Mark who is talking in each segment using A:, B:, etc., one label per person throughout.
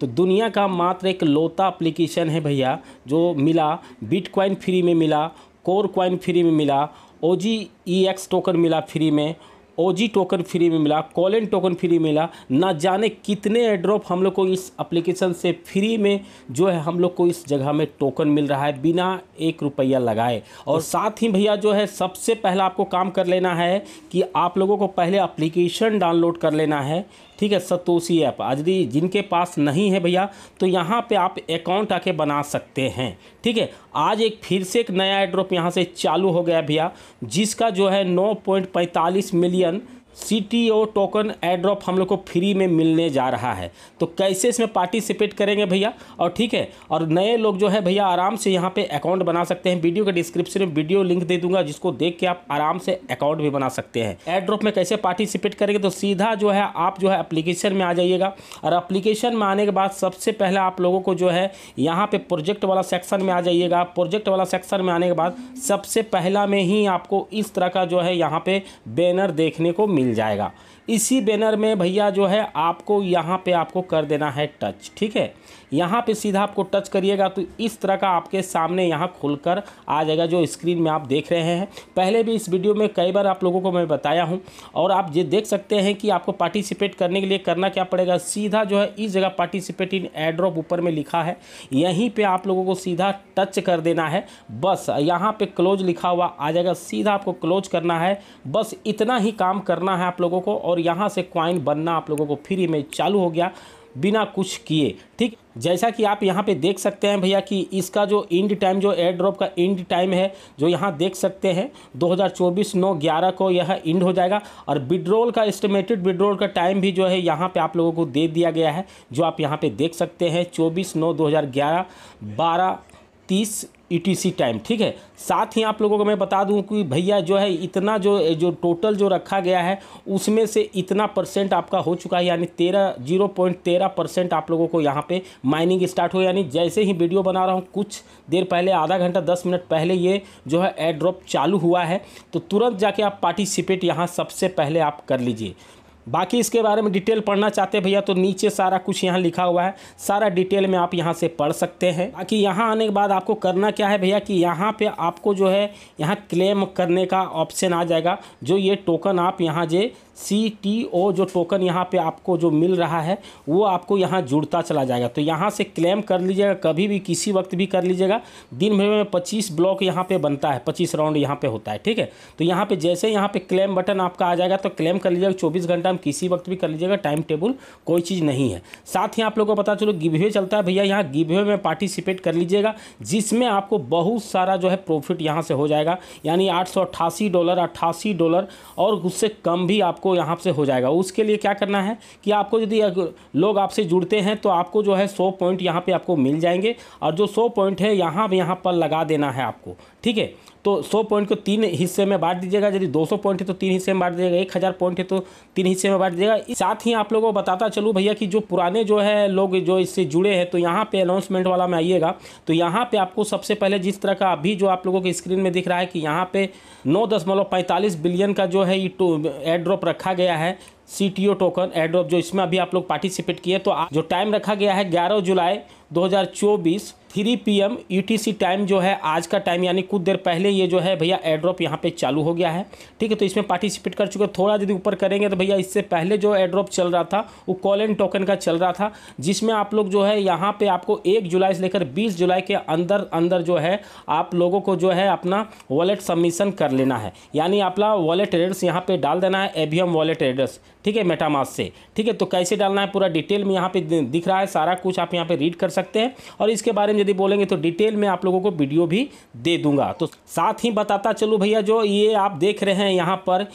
A: तो दुनिया का मात्र एक लौता एप्लीकेशन है भैया जो मिला बिटकॉइन फ्री में मिला कोर क्वाइन फ्री में मिला O G E X token मिला फ्री में ओ जी टोकन फ्री में मिला कॉलन टोकन फ्री मिला ना जाने कितने एड्रॉप हम लोग को इस एप्लीकेशन से फ्री में जो है हम लोग को इस जगह में टोकन मिल रहा है बिना एक रुपया लगाए और साथ ही भैया जो है सबसे पहला आपको काम कर लेना है कि आप लोगों को पहले एप्लीकेशन डाउनलोड कर लेना है ठीक है सतोशी ऐप यदि जिनके पास नहीं है भैया तो यहाँ पे आप अकाउंट आके बना सकते हैं ठीक है आज एक फिर से एक नया एड्रॉप यहाँ से चालू हो गया भैया जिसका जो है नौ million C T O token airdrop हम लोग को फ्री में मिलने जा रहा है तो कैसे इसमें पार्टिसिपेट करेंगे भैया और ठीक है और नए लोग जो है भैया आराम से यहाँ पे अकाउंट बना सकते हैं वीडियो के डिस्क्रिप्शन में वीडियो लिंक दे दूंगा जिसको देख के आप आराम से अकाउंट भी बना सकते हैं एड्रॉप में कैसे पार्टिसिपेट करेंगे तो सीधा जो है आप जो है अप्लीकेशन में आ जाइएगा और अप्लीकेशन में आने के बाद सबसे पहले आप लोगों को जो है यहाँ पर प्रोजेक्ट वाला सेक्शन में आ जाइएगा प्रोजेक्ट वाला सेक्शन में आने के बाद सबसे पहला में ही आपको इस तरह का जो है यहाँ पर बैनर देखने को मिल मिल जाएगा इसी बैनर में भैया जो है आपको यहाँ पे आपको कर देना है टच ठीक है यहाँ पे सीधा आपको टच करिएगा तो इस तरह का आपके सामने यहाँ खुलकर आ जाएगा जो स्क्रीन में आप देख रहे हैं पहले भी इस वीडियो में कई बार आप लोगों को मैं बताया हूँ और आप ये देख सकते हैं कि आपको पार्टिसिपेट करने के लिए करना क्या पड़ेगा सीधा जो है इस जगह पार्टिसिपेट इन एड्रॉप ऊपर में लिखा है यहीं पर आप लोगों को सीधा टच कर देना है बस यहाँ पर क्लोज लिखा हुआ आ जाएगा सीधा आपको क्लोज करना है बस इतना ही काम करना है आप लोगों को और और यहाँ से क्वाइन बनना आप लोगों को फ्री में चालू हो गया बिना कुछ किए ठीक जैसा कि आप यहाँ पे देख सकते हैं भैया कि इसका जो इंड टाइम जो एयर ड्रॉप का इंड टाइम है जो यहाँ देख सकते हैं 2024 नौ ग्यारह को यह इंड हो जाएगा और विड्रोल का एस्टिमेटेड विड्रोल का टाइम भी जो है यहाँ पे आप लोगों को दे दिया गया है जो आप यहाँ पे देख सकते हैं 24 नौ 2011 12 30 ईटीसी e टाइम ठीक है साथ ही आप लोगों को मैं बता दूं कि भैया जो है इतना जो जो टोटल जो रखा गया है उसमें से इतना परसेंट आपका हो चुका है यानी तेरह जीरो पॉइंट तेरह परसेंट आप लोगों को यहाँ पे माइनिंग स्टार्ट हो यानी जैसे ही वीडियो बना रहा हूँ कुछ देर पहले आधा घंटा दस मिनट पहले ये जो है एड्रॉप चालू हुआ है तो तुरंत जाके आप पार्टिसिपेट यहाँ सबसे पहले आप कर लीजिए बाकी इसके बारे में डिटेल पढ़ना चाहते हैं भैया तो नीचे सारा कुछ यहाँ लिखा हुआ है सारा डिटेल में आप यहाँ से पढ़ सकते हैं बाकी यहाँ आने के बाद आपको करना क्या है भैया कि यहाँ पे आपको जो है यहाँ क्लेम करने का ऑप्शन आ जाएगा जो ये टोकन आप यहाँ जे सी टी ओ जो टोकन यहाँ पे आपको जो मिल रहा है वो आपको यहाँ जुड़ता चला जाएगा तो यहाँ से क्लेम कर लीजिएगा कभी भी किसी वक्त भी कर लीजिएगा दिन भर में पच्चीस ब्लॉक यहाँ पर बनता है पच्चीस राउंड यहाँ पे होता है ठीक है तो यहाँ पे जैसे यहाँ पे क्लेम बटन आपका आ जाएगा तो क्लेम कर लीजिएगा चौबीस घंटा टाइम किसी वक्त भी कर लीजिएगा टाइम टेबल कोई चीज़ नहीं है साथ ही आप लोगों को पता चलो गिवे चलता है भैया यहाँ गिवे में पार्टिसिपेट कर लीजिएगा जिसमें आपको बहुत सारा जो है प्रॉफिट यहाँ से हो जाएगा यानी आठ डॉलर अट्ठासी डॉलर और उससे कम भी आपको यहाँ से हो जाएगा उसके लिए क्या करना है कि आपको यदि लोग आपसे जुड़ते हैं तो आपको जो है सौ पॉइंट यहाँ पर आपको मिल जाएंगे और जो सौ पॉइंट है यहाँ यहाँ पर लगा देना है आपको ठीक है तो 100 पॉइंट को तीन हिस्से में बांट दीजिएगा यदि 200 पॉइंट है तो तीन हिस्से में बांट दीजिएगा एक हज़ार पॉइंट है तो तीन हिस्से से में बैठ जाएगा साथ ही आप लोगों को बताता चलूँ भैया कि जो पुराने जो है लोग जो इससे जुड़े हैं तो यहाँ पे अनाउंसमेंट वाला में आइएगा तो यहाँ पे आपको सबसे पहले जिस तरह का अभी जो आप लोगों के स्क्रीन में दिख रहा है कि यहाँ पे नौ दशमलव पैंतालीस बिलियन का जो है ये रखा गया है C T O token airdrop जो इसमें अभी आप लोग पार्टिसिपेट किए तो जो टाइम रखा गया है ग्यारह जुलाई चौबीस three P M U T C time जो है आज का टाइम यानी कुछ देर पहले ये जो है भैया एड्रॉप यहाँ पे चालू हो गया है ठीक है तो इसमें पार्टिसिपेट कर चुके थोड़ा यदि ऊपर करेंगे तो भैया इससे पहले जो एड्रॉप चल रहा था वो कॉल एंड टोकन का चल रहा था जिसमें आप लोग जो है यहाँ पे आपको एक जुलाई से लेकर बीस जुलाई के अंदर अंदर जो है आप लोगों को जो है अपना वॉलेट सबमिशन कर लेना है यानी अपना वॉलेट एड्रेस यहाँ पर डाल देना है एम वॉलेट एड्रेस ठीक है मेटामास से ठीक है तो कैसे डालना है पूरा डिटेल में यहाँ पर दिख रहा है सारा कुछ आप यहाँ पे रीड कर सकते हैं और इसके बारे में यदि बोलेंगे तो डिटेल में आप लोगों को वीडियो भी दे दूंगा तो साथ ही बताता चलो भैया जो ये आप देख रहे हैं यहाँ पर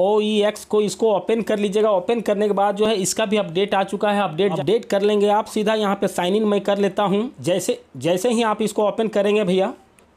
A: ओ ई एक्स को इसको ओपन कर लीजिएगा ओपन करने के बाद जो है इसका भी अपडेट आ चुका है अपडेट अपडेट कर लेंगे आप सीधा यहाँ पे साइन इन मैं कर लेता हूँ जैसे जैसे ही आप इसको ओपन करेंगे भैया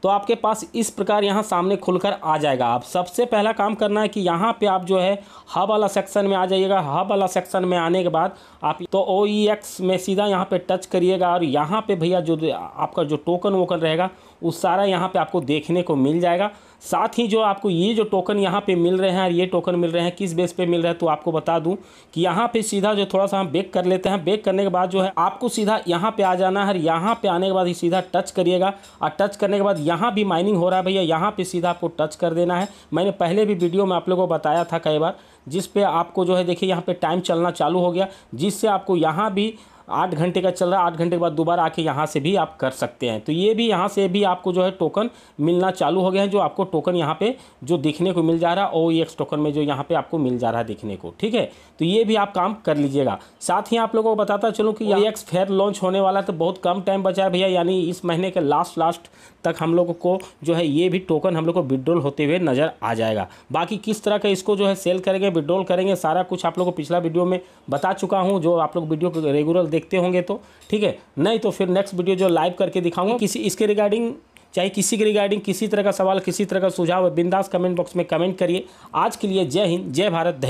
A: तो आपके पास इस प्रकार यहाँ सामने खुलकर आ जाएगा आप सबसे पहला काम करना है कि यहाँ पे आप जो है हब वाला सेक्शन में आ जाइएगा हब वाला सेक्शन में आने के बाद आप तो ओ ई एक्स में सीधा यहाँ पे टच करिएगा और यहाँ पे भैया जो आपका जो टोकन वोकन रहेगा उस सारा यहाँ पे आपको देखने को मिल जाएगा साथ ही जो आपको ये जो टोकन यहाँ पे मिल रहे हैं और ये टोकन मिल रहे हैं किस बेस पे मिल रहा है तो आपको बता दूं कि यहाँ पे सीधा जो थोड़ा सा हम बेक कर लेते हैं बेक करने के बाद जो है आपको सीधा यहाँ पे आ जाना है और यहाँ पे आने के बाद ही सीधा टच करिएगा और टच करने के बाद यहाँ भी माइनिंग हो रहा है भैया यहाँ पर सीधा आपको टच कर देना है मैंने पहले भी वीडियो में आप लोगों को बताया था कई बार जिस पे आपको जो है देखिए यहाँ पे टाइम चलना चालू हो गया जिससे आपको यहाँ भी आठ घंटे का चल रहा है आठ घंटे के बाद दोबारा आके यहाँ से भी आप कर सकते हैं तो ये भी यहाँ से भी आपको जो है टोकन मिलना चालू हो गया है जो आपको टोकन यहाँ पे जो देखने को मिल जा रहा है ओ एक्स टोकन में जो यहाँ पे आपको मिल जा रहा है देखने को ठीक है तो ये भी आप काम कर लीजिएगा साथ ही आप लोगों को बताता चलूँ कि ये एक्स फेयर लॉन्च होने वाला है तो बहुत कम टाइम बचा है भैया यानी इस महीने के लास्ट लास्ट तक हम लोगों को जो है ये भी टोकन हम लोग को विड्रॉल होते हुए नज़र आ जाएगा बाकी किस तरह का इसको जो है सेल करेंगे विड्रॉल करेंगे सारा कुछ आप लोग को पिछला वीडियो में बता चुका हूँ जो आप लोग वीडियो रेगुलर देखते होंगे तो ठीक है नहीं तो फिर नेक्स्ट वीडियो जो लाइव करके दिखाऊंगा किसी इसके रिगार्डिंग चाहे किसी के रिगार्डिंग किसी तरह का सवाल किसी तरह का सुझाव बिंदास कमेंट बॉक्स में कमेंट करिए आज के लिए जय हिंद जय भारत